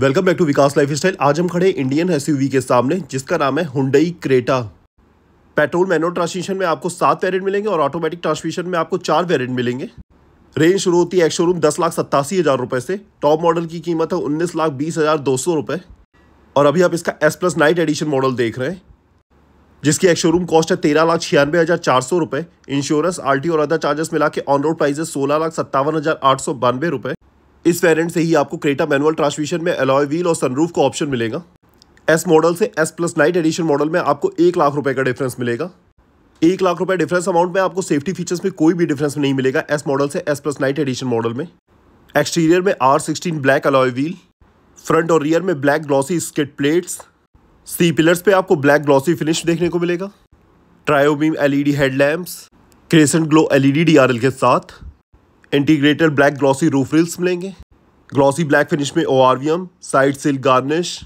welcome back to Vikas lifestyle आज हम खड़े इंडियन एस के सामने जिसका नाम है Hyundai Creta petrol manual transmission में आपको सात वेरियंट मिलेंगे और ऑटोमेटिक ट्रांसमिशन में आपको चार वेरियंट मिलेंगे रेंज शुरू होती है एक्स शोरूम दस लाख सत्तासी हज़ार रुपये से टॉप मॉडल की कीमत है उन्नीस लाख बीस हज़ार दो सौ रुपये और अभी आप इसका S plus night edition model देख रहे हैं जिसकी एक शोरूम कॉस्ट है तेरह लाख छियानवे हज़ार चार सौ रुपये इंश्योरेंस आर और अदर चार्जेस मिला के ऑन रोड प्राइस सोलह लाख सत्तावन हज़ार आठ सौ बानवे रुपये इस वेरियंट से ही आपको क्रेटा मैनुअल ट्रांसमिशन में अलॉय व्हील और सनरूफ का ऑप्शन मिलेगा एस मॉडल से S plus night edition model में आपको एक लाख रुपये का डिफरेंस मिलेगा एक लाख रुपए डिफरेंस अमाउंट में आपको सेफ्टी फीचर्स में कोई भी डिफरेंस नहीं मिलेगा एस मॉडल से S plus night edition model में एक्सटीरियर में R sixteen black alloy wheel front और रियर में black glossy skid plates C pillars पे आपको ब्लैक ग्लॉसी फिनिश देखने को मिलेगा trio beam LED headlamps crescent glow LED DRL के साथ integrated black glossy roof rails मिलेंगे ग्लॉसी ब्लैक फिनिश में ORVM side sill garnish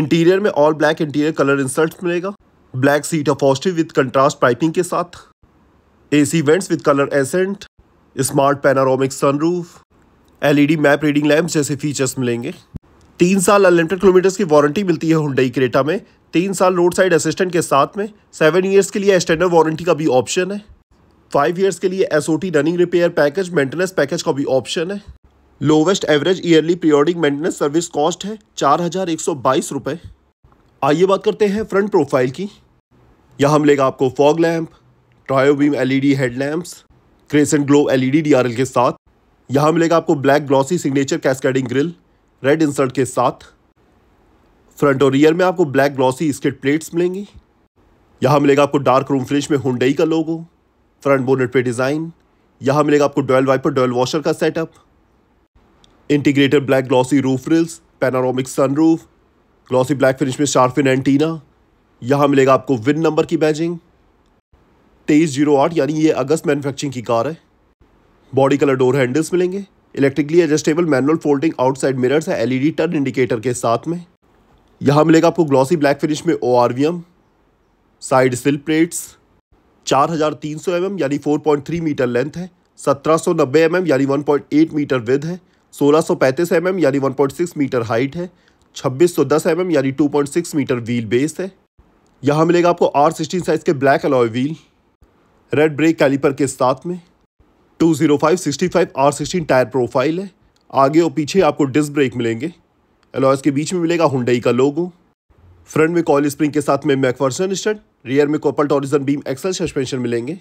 interior में all black interior colour inserts मिलेगा ब्लैक सीट ऑफ विथ विद कंट्रास्ट पाइपिंग के साथ C vents with colour accents smart panoramic sunroof LED map reading lamp जैसे features मिलेंगे तीन साल अनलिमिटेड किलोमीटर्स की वारंटी मिलती है हुडई क्रेटा में तीन साल रोड साइड असिस्टेंट के साथ में सेवन ईयर्स के लिए स्टैंडर्ड वारंटी का भी ऑप्शन है फाइव ईयर्स के लिए S running repair package maintenance package का भी ऑप्शन है lowest average yearly periodic maintenance service cost है चार हज़ार एक सौ बाईस रुपये आइए बात करते हैं फ्रंट प्रोफाइल की यहाँ मिलेगा आपको fog lamp trio beam LED headlamps crescent glow LED DRL के साथ यहाँ मिलेगा आपको black glossy signature cascading grille red insert के साथ फ्रंट और रियर में आपको ब्लैक ग्लॉसी स्केट प्लेट्स मिलेंगी यहाँ मिलेगा आपको डार्क रूम फिनिश में हुडई का लोगो फ्रंट बोनेट पे डिज़ाइन यहाँ मिलेगा आपको डोयल वाइपर डोयल वॉशर का setup integrated black glossy roof rails panoramic sunroof glossy black finish में शार्फिन एंटीना यहाँ मिलेगा आपको विन नंबर की बैजिंग तेईस जीरो आठ यानी ये अगस्त मैनुफैक्चरिंग की कार है बॉडी कलर डोर हैंडल्स मिलेंगे electrically adjustable manual folding outside mirrors है एलईडी टर्न इंडिकेटर के साथ में यहाँ मिलेगा आपको ग्लॉसी ब्लैक फिनिश में ओ साइड सिल प्लेट्स चार हज़ार तीन सौ एम एम यानी four point three metre length है सत्रह सौ नब्बे एम एम यानी one point eight metre width है सोलह सौ पैंतीस एम एम यानी one point six metre height है छब्बीस सौ दस एम एम यानी two point six metre wheelbase है यहाँ मिलेगा आपको आर सिक्सटीन साइज़ के black alloy wheel red brake caliper के साथ में two zero five sixty five R sixteen tyre profile है आगे और पीछे आपको डिस्क ब्रेक मिलेंगे एलॉयस के बीच में मिलेगा हुडई का लोगो फ्रंट में कॉल स्प्रिंग के साथ में मैकफर्सन स्टड रियर में कोपल टॉरिजन बीम एक्सल सस्पेंशन मिलेंगे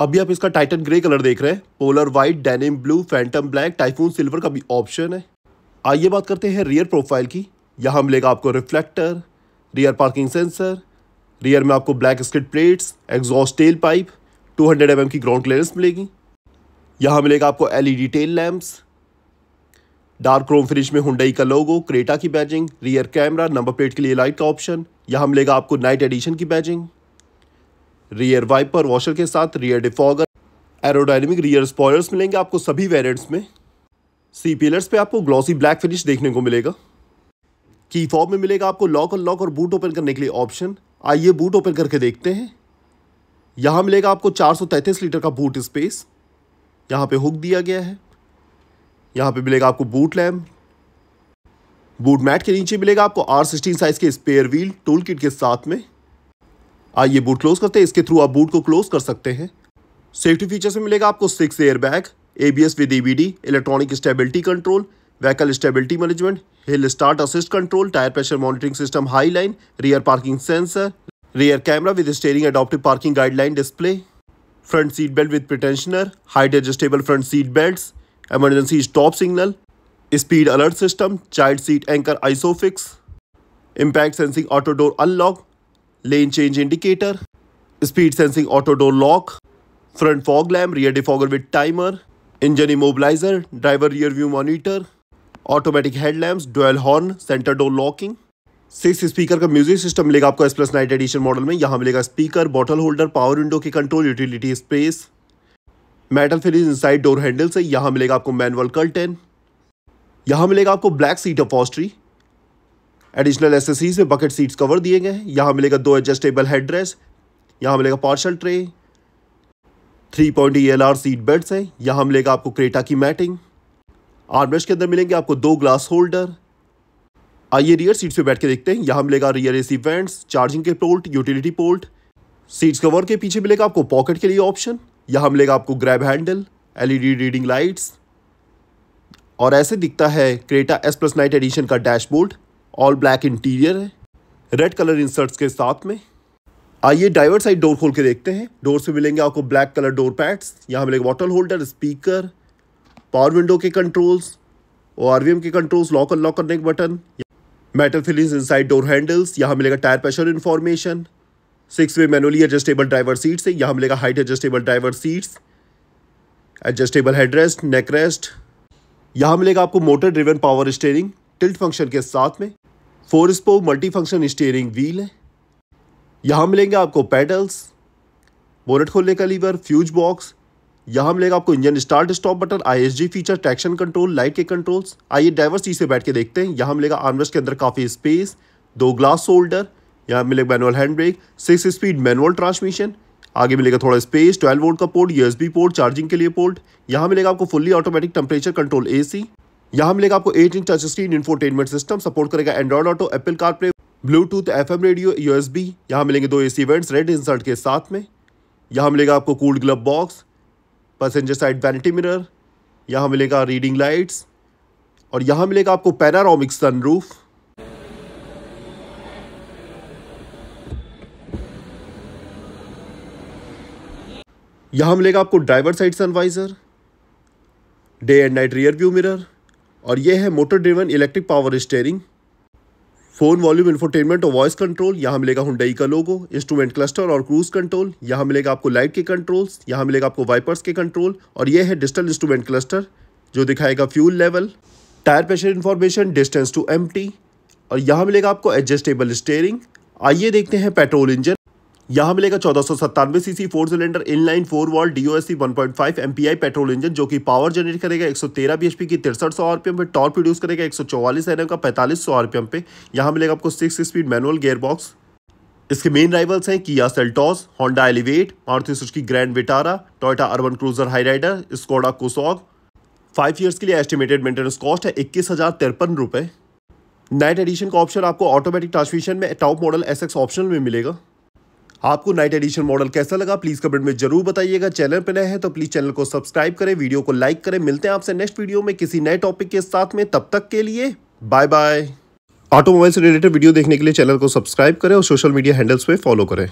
अभी आप इसका टाइटन ग्रे कलर देख रहे हैं polar white denim blue phantom black typhoon silver का भी ऑप्शन है आइए बात करते हैं रियर प्रोफाइल की यहाँ मिलेगा आपको reflector rear parking sensor rear में आपको black skid plates exhaust tail pipe 200 M mm की ग्राउंड क्लियरेंस मिलेगी यहाँ मिलेगा आपको LED tail lamps dark chrome finish में हुडई का लोगो क्रेटा की badging rear camera number plate के लिए लाइट का ऑप्शन यहाँ मिलेगा आपको नाइट एडिशन की बैजिंग रियर वाइपर वॉशर के साथ rear defogger aerodynamic rear spoilers मिलेंगे आपको सभी वेरियंट्स में सी पिलर्स पे आपको ग्लॉसी ब्लैक फिनिश देखने को मिलेगा की फॉर्म में मिलेगा आपको लॉक लॉक और बूट ओपन करने के लिए ऑप्शन आइए बूट ओपन करके देखते हैं यहाँ मिलेगा आपको चार लीटर का बूट स्पेस यहाँ पे हुक दिया गया है यहाँ पे मिलेगा आपको बूट लैम्प बूट मैट के नीचे मिलेगा आपको आर सिक्सटीन साइज़ के स्पेयर व्हील टूल किट के साथ में आइए बूट क्लोज करते हैं इसके थ्रू आप बूट को क्लोज कर सकते हैं सेफ्टी फीचर्स में मिलेगा आपको six airbag A B S with E B D electronic stability control vehicle stability management hill start assist control tyre pressure monitoring system high line rear parking sensor rear camera with steering adaptive parking guideline display front seat belt with pretensioner, height adjustable front seat belts, emergency stop signal, speed alert system, child seat anchor isofix, impact sensing auto door unlock, lane change indicator, speed sensing auto door lock, front fog lamp, rear defogger with timer, engine immobilizer, driver rear view monitor, automatic headlamps, dual horn, center door locking, six speaker का music system मिलेगा आपको S plus night edition model में यहाँ मिलेगा speaker bottle holder power window के control utility space metal finish inside door handle से यहाँ मिलेगा आपको मैनुअल कर्टेन यहाँ मिलेगा आपको black seat upholstery additional accessories में बकेट सीट्स कवर दिए गए हैं यहाँ मिलेगा दो एडजस्टेबल हेड ड्रेस यहाँ मिलेगा parcel tray three point E L R seat belts हैं यहाँ मिलेगा आपको क्रेटा की मैटिंग आर्मरेस्ट के अंदर मिलेंगे आपको दो ग्लास होल्डर आइए रियर सीट्स पे बैठ के देखते हैं यहाँ मिलेगा रियर एसी वेंट्स चार्जिंग के port utility port seats cover के पीछे मिलेगा आपको पॉकेट के लिए ऑप्शन यहाँ मिलेगा आपको grab handle LED reading lights और ऐसे दिखता है Creta S plus night edition का डैशबोर्ड ऑल ब्लैक इंटीरियर है रेड कलर इंसर्ट्स के साथ में आइए ड्राइवर साइड डोर खोल के देखते हैं डोर से मिलेंगे आपको ब्लैक कलर डोर पैड्स यहाँ मिलेगा bottle holder speaker power window के कंट्रोल्स और आर के कंट्रोल्स लॉक अनलॉक करने के button metal fillings inside door handles यहाँ मिलेगा tyre pressure information six way manually adjustable driver seats है यहाँ मिलेगा height adjustable driver seats adjustable headrest neck rest यहाँ मिलेगा आपको motor driven power steering tilt function के साथ में four spoke multi function steering wheel है यहाँ मिलेंगे आपको पेडल्स बोलेट खोलने का लीवर फ्यूज बॉक्स यहाँ मिलेगा आपको engine start stop button ISG feature traction control light के कंट्रोल्स आइए ड्राइवर सीट e से बैठ के देखते हैं यहाँ मिलेगा आर्मरेस्ट के अंदर काफ़ी स्पेस दो ग्लास होल्डर यहाँ मिलेगा manual hand brake six speed manual transmission आगे मिलेगा थोड़ा स्पेस ट्वेल्व वोल्ट का पोर्ट यू पोर्ट चार्जिंग के लिए पोर्ट यहाँ मिलेगा आपको fully automatic temperature control A यहाँ मिलेगा आपको eight inch screen infotainment system support करेगा Android Auto Apple CarPlay Bluetooth FM radio USB यहाँ मिलेंगे दो एसी इवेंट्स रेड इंसर्ट के साथ में यहाँ मिलेगा आपको cooled glove box passenger side vanity mirror यहाँ मिलेगा रीडिंग लाइट्स और यहाँ मिलेगा आपको पैनारोमिक सनरूफ यहाँ मिलेगा आपको driver side sunvisor day and night rear view mirror और ये है motor driven electric power steering phone volume infotainment और वॉइस कंट्रोल यहाँ मिलेगा हुंडई का लोगो इंस्ट्रूमेंट क्लस्टर और क्रूज कंट्रोल यहाँ मिलेगा आपको लाइट के कंट्रोल्स यहाँ मिलेगा आपको वाइपर्स के कंट्रोल और ये है डिजिटल इंस्ट्रूमेंट क्लस्टर जो दिखाएगा fuel level tyre pressure information distance to एम और यहाँ मिलेगा आपको एडजस्टेबल स्टेयरिंग आइए देखते हैं पेट्रोल इंजन यहाँ मिलेगा चौदह सौ सत्तानवे CC four cylinder inline four valve DOHC 1.5 MPI petrol engine जो कि पावर जनरेट करेगा 113 बीएचपी की तिरसठ सौ आरपीएम पे टॉर्क प्रोड्यूस करेगा 144 एम का 4500 आरपीएम पे यहाँ मिलेगा आपको सिक्स स्पीड मैनुअल गेयरबॉक्स इसके मेन राइवल्स हैं Kia Seltos Honda Elevate Maruti Suzuki Grand Vitara Toyota Urban Cruiser Hyryder Skoda Kushaq five years के लिए एस्टिमेटेड मेंटेनेंस कॉस्ट है इक्कीस हज़ार तिरपन रुपये नाइट एडिशन का ऑप्शन आपको ऑटोमेटिक ट्रांसमिशन में टॉप मॉडल एस ऑप्शन में मिलेगा आपको नाइट एडिशन मॉडल कैसा लगा प्लीज कमेंट में जरूर बताइएगा चैनल पर नए हैं तो प्लीज चैनल को सब्सक्राइब करें वीडियो को लाइक करें मिलते हैं आपसे नेक्स्ट वीडियो में किसी नए टॉपिक के साथ में तब तक के लिए बाय बाय ऑटोमोबाइल से रिलेटेड वीडियो देखने के लिए चैनल को सब्सक्राइब करें और सोशल मीडिया हैंडल्स पे फॉलो करें